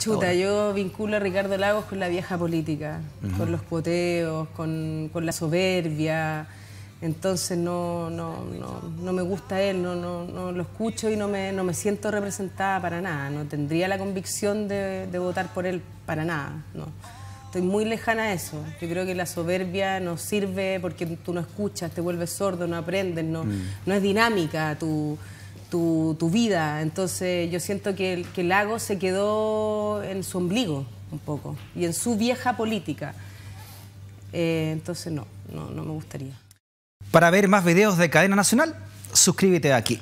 Chuta, yo vinculo a Ricardo Lagos con la vieja política, con los poteos, con, la soberbia. Entonces no, no, no, no me gusta él, no, no, no, lo escucho y no me, no me siento representada para nada. No tendría la convicción de, votar por él para nada. No. Estoy muy lejana a eso. Yo creo que la soberbia no sirve porque tú no escuchas, te vuelves sordo, no aprendes, no, mm. no es dinámica. tu tu, tu vida. Entonces yo siento que el, que lago se quedó en su ombligo un poco y en su vieja política. Eh, entonces no, no, no me gustaría. Para ver más videos de Cadena Nacional, suscríbete aquí.